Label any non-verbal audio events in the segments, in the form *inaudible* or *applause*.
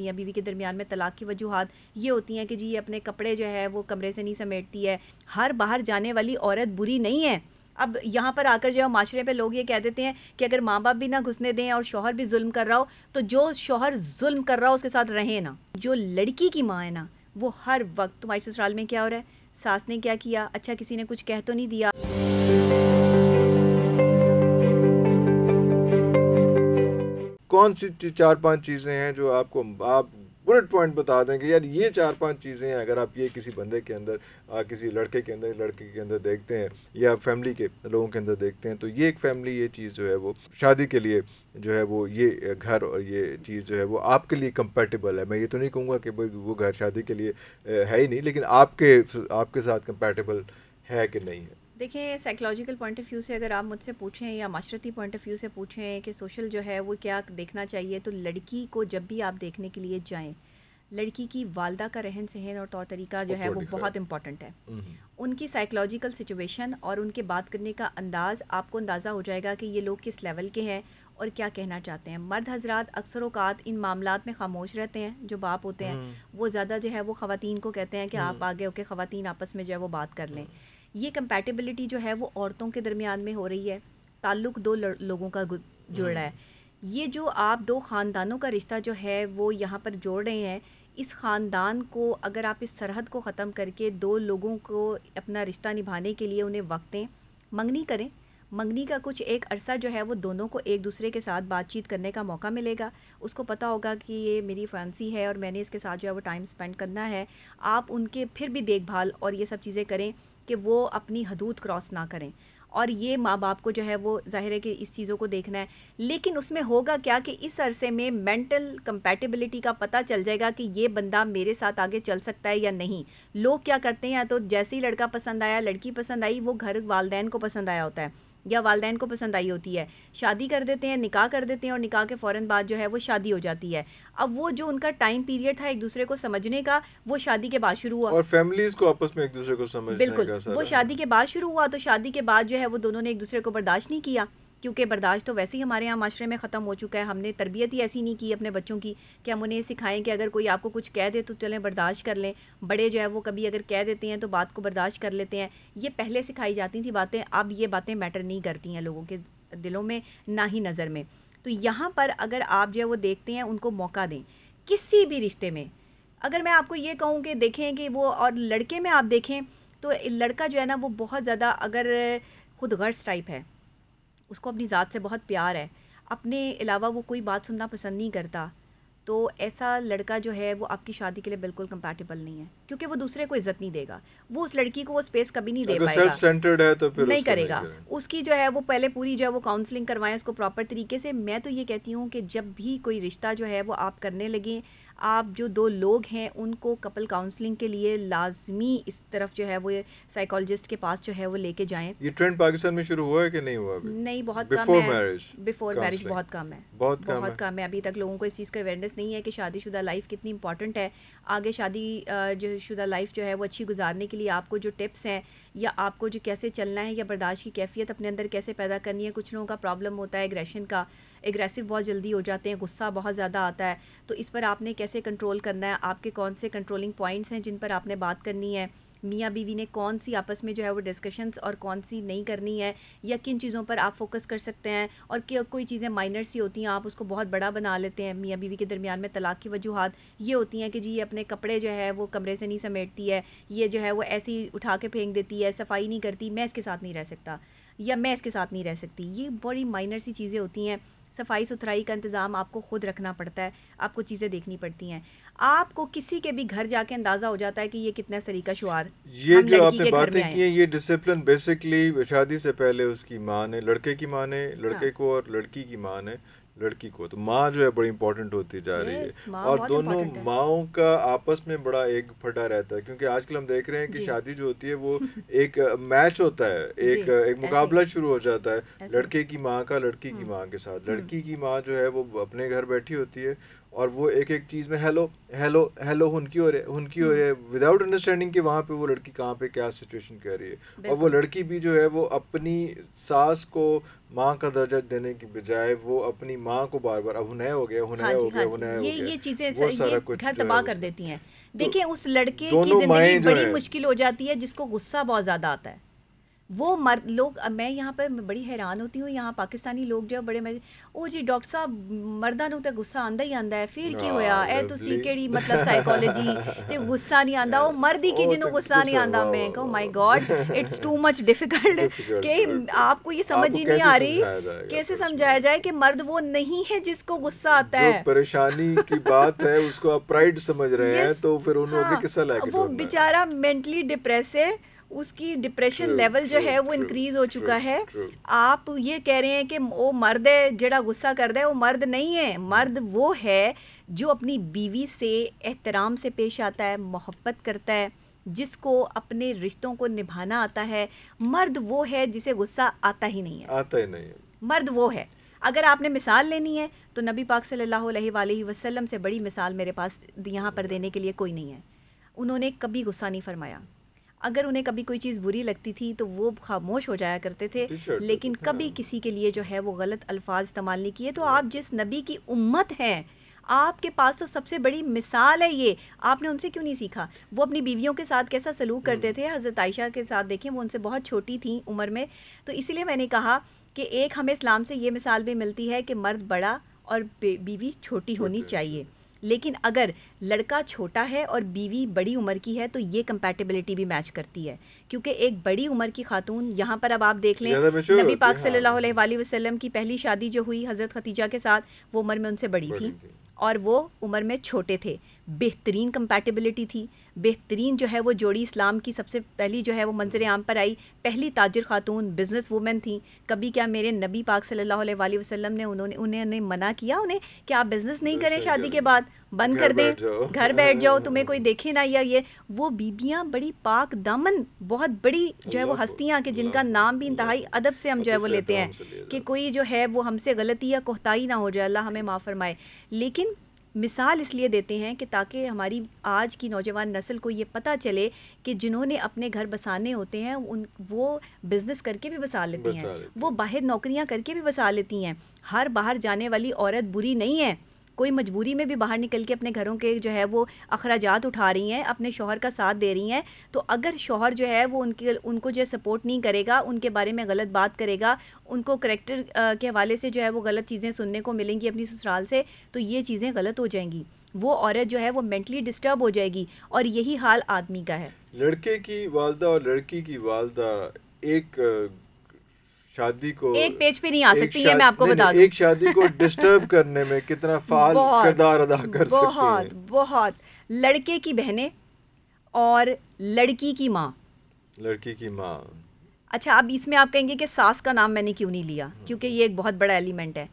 मियाँ बीवी के दरमियान में तलाक की वजूहत ये होती हैं कि जी ये अपने कपड़े जो है वो कमरे से नहीं समेटती है हर बाहर जाने वाली औरत बुरी नहीं है अब यहाँ पर आकर जो है माशरे पे लोग ये कह देते हैं कि अगर माँ बाप भी ना घुसने दें और शोहर भी जुल्म कर रहा हो तो जो शोहर जुल्म कर रहा हो उसके साथ रहें ना जो लड़की की माँ है ना वो हर वक्त तुम्हारी ससुराल में क्या हो रहा है सास ने क्या किया अच्छा किसी ने कुछ कह तो नहीं दिया कौन सी चार पांच चीज़ें हैं जो आपको आप बुलेट पॉइंट बता दें कि यार ये चार पांच चीज़ें हैं अगर आप ये किसी बंदे के अंदर आ, किसी लड़के के अंदर लड़के के अंदर देखते हैं या फैमिली के लोगों के अंदर देखते हैं तो ये एक फैमिली ये चीज़ जो है वो शादी के लिए जो है वो ये घर और ये चीज़ जो है वो आपके लिए कंपेटेबल है मैं ये तो नहीं कहूँगा कि भाई वो घर शादी के लिए है ही नहीं लेकिन आपके आपके साथ कंपेटेबल है कि नहीं है देखिए साइकोलॉजिकल पॉइंट ऑफ व्यू से अगर आप मुझसे पूछें या माशरती पॉइंट ऑफ व्यू से पूछें कि सोशल जो है वो क्या देखना चाहिए तो लड़की को जब भी आप देखने के लिए जाएं लड़की की वालदा का रहन सहन और तौर तरीका जो है वो बहुत इंपॉर्टेंट है हम्म। उनकी साइकोलॉजिकल सिचुएशन और उनके बात करने का अंदाज़ आपको अंदाज़ा हो जाएगा कि ये लोग किस लेवल के हैं और क्या कहना चाहते हैं मर्द हजरात अक्सर अवकात इन मामला में खामोश रहते हैं जो बाप होते हैं हम्म। वो ज़्यादा जो है वो ख़वान को कहते हैं कि आप हम्म। आगे होके ख़वान आपस में जो है वो बात कर लें ये कंपैटिबिलिटी जो है वो औरतों के दरमियान में हो रही है ताल्लुक़ दो लोगों का जुड़ रहा है हम्म। ये जो आप दो ख़ानदानों का रिश्ता जो है वो यहाँ पर जोड़ रहे हैं इस ख़ानदान को अगर आप इस सरहद को ख़त्म करके दो लोगों को अपना रिश्ता निभाने के लिए उन्हें वक्त दें मंगनी करें मंगनी का कुछ एक अरसा जो है वो दोनों को एक दूसरे के साथ बातचीत करने का मौका मिलेगा उसको पता होगा कि ये मेरी फ्रांसी है और मैंने इसके साथ जो है वो टाइम स्पेंड करना है आप उनके फिर भी देखभाल और ये सब चीज़ें करें कि वो अपनी हदूद क्रॉस ना करें और ये माँ बाप को जो है वो जाहिर है कि इस चीज़ों को देखना है लेकिन उसमें होगा क्या कि इस अरसे में मेंटल कंपैटिबिलिटी का पता चल जाएगा कि ये बंदा मेरे साथ आगे चल सकता है या नहीं लोग क्या करते हैं तो जैसे ही लड़का पसंद आया लड़की पसंद आई वो घर वालदेन को पसंद आया होता है या वालदेन को पसंद आई होती है शादी कर देते हैं निकाह कर देते हैं और निकाह के फ़ौर बाद जो है वो शादी हो जाती है अब वो जो उनका टाइम पीरियड था एक दूसरे को समझने का वो शादी के बाद शुरू हुआ और फैमिलीज को आपस में एक दूसरे को समझ बिल्कुल वो शादी के बाद शुरू हुआ तो शादी के बाद जो है वो दोनों ने एक दूसरे को बर्दाश्त नहीं किया क्योंकि बर्दाश्त तो वैसे ही हमारे यहाँ माशरे में ख़त्म हो चुका है हमने तरबियत ही ऐसी नहीं की अपने बच्चों की कि हम उन्हें सिखाएं कि अगर कोई आपको कुछ कह दे तो चलें बर्दाश्त कर लें बड़े जो है वो कभी अगर कह देते हैं तो बात को बर्दाश्त कर लेते हैं ये पहले सिखाई जाती थी बातें अब ये बातें मैटर नहीं करती हैं लोगों के दिलों में ना ही नज़र में तो यहाँ पर अगर आप जो है वो देखते हैं उनको मौका दें किसी भी रिश्ते में अगर मैं आपको ये कहूँ कि देखें कि वो और लड़के में आप देखें तो लड़का जो है ना वो बहुत ज़्यादा अगर खुद गर्स टाइप है उसको अपनी ज़ात से बहुत प्यार है अपने अलावा वो कोई बात सुनना पसंद नहीं करता तो ऐसा लड़का जो है वो आपकी शादी के लिए बिल्कुल कंपैटिबल नहीं है क्योंकि वो दूसरे को इज्जत नहीं देगा वो उस लड़की को वो स्पेस कभी नहीं दे पाएगा सेल्फ सेंटर्ड है तो फिर नहीं करेगा नहीं उसकी जो है वो पहले पूरी जो है वो काउंसलिंग करवाएं उसको प्रॉपर तरीके से मैं तो ये कहती हूँ कि जब भी कोई रिश्ता जो है वो आप करने लगें आप जो दो लोग हैं उनको कपल काउंसलिंग के लिए लाजमी इस तरफ जो है वो साइकोलॉजिस्ट के पास जो है वो लेके जाएं ये ट्रेंड पाकिस्तान में शुरू हुआ है कि नहीं हुआ अभी नहीं बहुत बिफोर मैरिज बिफोर मैरिज बहुत कम है बहुत कम बहुत कम है अभी तक लोगों को इस चीज़ का अवेयरनेस नहीं है कि शादीशुदा लाइफ कितनी इंपॉर्टेंट है आगे शादी जो शुदा लाइफ जो है वो अच्छी गुजारने के लिए आपको जो टिप्स हैं या आपको जो कैसे चलना है या बर्दाश्त की कैफियत अपने अंदर कैसे पैदा करनी है कुछ लोगों का प्रॉब्लम होता है एग्रेशन का एग्रेसिव बहुत जल्दी हो जाते हैं गुस्सा बहुत ज़्यादा आता है तो इस पर आपने कैसे कंट्रोल करना है आपके कौन से कंट्रोलिंग पॉइंट्स हैं जिन पर आपने बात करनी है मियाँ बीवी ने कौन सी आपस में जो है वो डिस्कशंस और कौन सी नहीं करनी है या किन चीज़ों पर आप फोकस कर सकते हैं और क्या कोई चीज़ें माइनर सी होती हैं आप उसको बहुत बड़ा बना लेते हैं मियाँ बीवी के दरमियान में तलाक की वजूहत ये होती हैं कि जी ये अपने कपड़े जो है वो कमरे से नहीं समेटती है ये जो है वो ऐसे ही उठा के फेंक देती है सफाई नहीं करती मैं इसके साथ नहीं रह सकता या मैं इसके साथ नहीं रह सकती ये बड़ी माइनर सी चीज़ें होती हैं सफाई सुथराई का इंतज़ाम आपको खुद रखना पड़ता है आपको चीज़ें देखनी पड़ती हैं आपको किसी के भी घर जाके अंदाज़ा हो जाता है कि ये कितना सलीका शुआर ये जो आपने बातें की हैं ये डिसिप्लिन बेसिकली शादी से पहले उसकी माँ ने लड़के की माँ ने लड़के हाँ। को और लड़की की माँ ने लड़की को तो माँ जो है बड़ी इंपॉर्टेंट होती जा yes, रही है और दोनों माओ का आपस में बड़ा एक फटा रहता है क्योंकि आजकल हम देख रहे हैं कि शादी जो होती है वो *laughs* एक मैच होता है एक एक मुकाबला शुरू हो जाता है लड़के की माँ का लड़की की हम्म, माँ के साथ हम्म। लड़की की माँ जो है वो अपने घर बैठी होती है और वो एक एक चीज़ में हेलो हेलो हेलो उनकी हो रही है उनकी हो रही है विदाउट हम्म। अंडरस्टैंडिंग कि वहाँ पे वो लड़की कहाँ पे क्या सिचुएशन कह रही है और वो लड़की भी जो है वो अपनी सास को माँ का दर्जा देने की बजाय वो अपनी माँ को बार बार हुनय हो गया हुनय हाँ हो गया हाँ हुनय हो गया ये चीज़ें वो सारा कुछ तबाह कर देती हैं तो देखिए उस लड़के की जिंदगी बड़ी मुश्किल हो जाती है जिसको गुस्सा बहुत ज़्यादा आता है वो मर्द लोग मैं यहाँ पर बड़ी हैरान होती हूँ यहाँ पाकिस्तानी लोग जो बड़े मजे ओ जी डॉक्टर साहब मर्दां ਨੂੰ ਤਾਂ ਗੁੱਸਾ ਆਂਦਾ ਹੀ ਆਂਦਾ ਹੈ ਫਿਰ ਕੀ ਹੋਇਆ ਇਹ ਤੁਸੀਂ ਕਿਹੜੀ ਮਤਲਬ ਸਾਈਕੋਲੋਜੀ ਤੇ ਗੁੱਸਾ ਨਹੀਂ ਆਂਦਾ ਉਹ ਮਰਦ ਹੀ ਕਿ ਜਿਹਨੂੰ ਗੁੱਸਾ ਨਹੀਂ ਆਂਦਾ ਮੈਂ ਕਹੋ my god it's too much difficult ਕਿ ਆਪਕੋ ਇਹ ਸਮਝ ਹੀ ਨਹੀਂ आ रही कैसे समझाया जाए कि मर्द वो नहीं है जिसको गुस्सा आता है परेशानी की *laughs* बात है उसको आप प्राइड समझ रहे हैं तो फिर उन्होंने हाँ, वो बेचारा मेंटली डिप्रेस है उसकी डिप्रेशन लेवल जो है वो इंक्रीज हो चुका है आप ये कह रहे हैं कि वो मर्द है जड़ा गुस्सा कर है वो मर्द नहीं है hmm. मर्द वो है जो अपनी बीवी से एहतराम से पेश आता है मोहब्बत करता है जिसको अपने रिश्तों को निभाना आता है मर्द वो है जिसे गुस्सा आता ही नहीं है आता ही नहीं है मर्द वो है अगर आपने मिसाल लेनी है तो नबी पाक सल्लल्लाहु अलैहि वसल्लम से बड़ी मिसाल मेरे पास यहाँ पर अच्छा। देने के लिए कोई नहीं है उन्होंने कभी गुस्सा नहीं फरमाया अगर उन्हें कभी कोई चीज़ बुरी लगती थी तो वो खामोश हो जाया करते थे लेकिन कभी किसी के लिए जो है वो गलत अल्फाज इस्तेमाल नहीं किए तो आप जिस नबी की उम्मत हैं आपके पास तो सबसे बड़ी मिसाल है ये आपने उनसे क्यों नहीं सीखा वो अपनी बीवियों के साथ कैसा सलूक करते hmm. थे हज़रत आयशा के साथ देखें वो उनसे बहुत छोटी थी उम्र में तो इसीलिए मैंने कहा कि एक हमें इस्लाम से ये मिसाल भी मिलती है कि मर्द बड़ा और बीवी छोटी होनी चाहिए लेकिन अगर लड़का छोटा है और बीवी बड़ी उम्र की है तो ये कंपैटिबिलिटी भी मैच करती है क्योंकि एक बड़ी उम्र की खातून यहाँ पर अब आप देख लें नबी पाक हाँ। सल्लल्लाहु अलैहि वसल्लम की पहली शादी जो हुई हज़रत खतीजा के साथ वो उम्र में उनसे बड़ी थी और वो उम्र में छोटे थे बेहतरीन कंपैटिबिलिटी थी बेहतरीन जो है वो जोड़ी इस्लाम की सबसे पहली जो है वो मंजर आम पर आई पहली ताजर खातून बिज़नेस वूमेन थी कभी क्या मेरे नबी पाक सल्लल्लाहु अलैहि वसल्लम ने उन्होंने उन्हें उन्हें मना किया उन्हें कि आप बिज़नेस नहीं करें शादी के बाद बंद कर दें घर बैठ जाओ तुम्हें कोई *laughs* देखे ना या ये वो बीबियाँ बड़ी पाक दामन बहुत बड़ी जो है वो हस्तियाँ के जिनका नाम भी इंतहाई अदब से हम जो है वो लेते हैं कि कोई जो है वो हमसे गलती या कोहताही ना हो जाए अल्लाह हमें माफ़ फरमाए लेकिन मिसाल इसलिए देते हैं कि ताकि हमारी आज की नौजवान नस्ल को ये पता चले कि जिन्होंने अपने घर बसाने होते हैं उन वो बिज़नेस करके भी बसा लेती हैं वो बाहर नौकरियां करके भी बसा लेती हैं हर बाहर जाने वाली औरत बुरी नहीं है कोई मजबूरी में भी बाहर निकल के अपने घरों के जो है वो अखराज उठा रही हैं अपने शोहर का साथ दे रही हैं तो अगर शोहर जो है वो उनके उनको जो है सपोर्ट नहीं करेगा उनके बारे में गलत बात करेगा उनको करेक्टर के हवाले से जो है वो गलत चीज़ें सुनने को मिलेंगी अपनी ससुराल से तो ये चीज़ें गलत हो जाएंगी वो औरत जो है वो मेंटली डिस्टर्ब हो जाएगी और यही हाल आदमी का है लड़के की वालदा और लड़की की वालदा एक शादी को एक पेज पे नहीं आ सकती है मैं आपको बता दूं एक शादी को डिस्टर्ब *laughs* करने में कितना फाल किरदार अदा कर सकती बहुत बहुत लड़के की बहनें और लड़की की माँ लड़की की माँ अच्छा अब इसमें आप कहेंगे कि सास का नाम मैंने क्यों नहीं लिया हम्म। क्योंकि ये एक बहुत बड़ा एलिमेंट है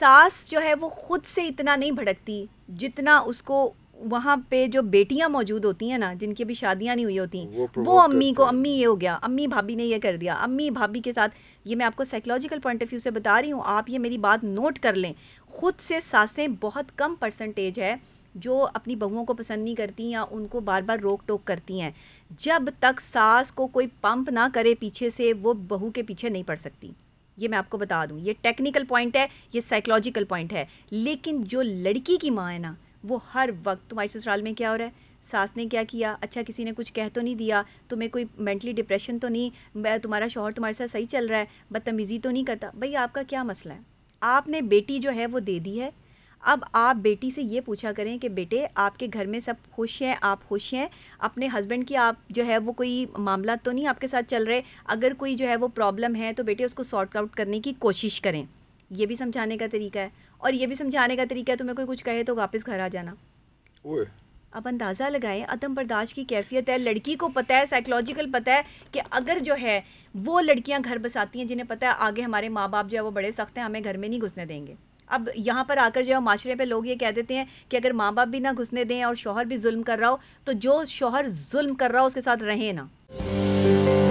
सास जो है वो खुद से इतना नहीं भड़कती जितना उसको वहाँ पे जो बेटियाँ मौजूद होती हैं ना जिनकी अभी शादियाँ नहीं हुई होती वो, वो अम्मी को अम्मी ये हो गया अम्मी भाभी ने ये कर दिया अम्मी भाभी के साथ ये मैं आपको साइकोलॉजिकल पॉइंट ऑफ व्यू से बता रही हूँ आप ये मेरी बात नोट कर लें खुद से सासें बहुत कम परसेंटेज है जो अपनी बहुओं को पसंद नहीं करती या उनको बार बार रोक टोक करती हैं जब तक सास को कोई पंप ना करे पीछे से वो बहू के पीछे नहीं पड़ सकती ये मैं आपको बता दूँ ये टेक्निकल पॉइंट है ये साइकोलॉजिकल पॉइंट है लेकिन जो लड़की की माँ है ना वो हर वक्त तुम्हारे ससुराल में क्या हो रहा है सास ने क्या किया अच्छा किसी ने कुछ कह तो नहीं दिया तुम्हें कोई मेंटली डिप्रेशन तो नहीं तुम्हारा शोहर तुम्हारे साथ सही चल रहा है बदतमीज़ी तो नहीं करता भाई आपका क्या मसला है आपने बेटी जो है वो दे दी है अब आप बेटी से ये पूछा करें कि बेटे आपके घर में सब खुश हैं आप खुश हैं अपने हस्बैंड की आप जो है वो कोई मामला तो नहीं आपके साथ चल रहे अगर कोई जो है वो प्रॉब्लम है तो बेटे उसको सॉर्ट आउट करने की कोशिश करें ये भी समझाने का तरीका है और ये भी समझाने का तरीका तुम्हें कोई कुछ कहे तो वापस घर आ जाना ओए अब अंदाज़ा लगाएं अदम बर्दाश्त की कैफियत है लड़की को पता है साइकोलॉजिकल पता है कि अगर जो है वो लड़कियां घर बसाती हैं जिन्हें पता है आगे हमारे माँ बाप जो है वो बड़े सख्त हैं हमें घर में नहीं घुसने देंगे अब यहाँ पर आकर जो है माशरे पे लोग ये कह देते हैं कि अगर माँ बाप भी ना घुसने दें और शोहर भी जुल्म कर रहा हो तो जो शोहर जुल्म कर रहा हो उसके साथ रहें ना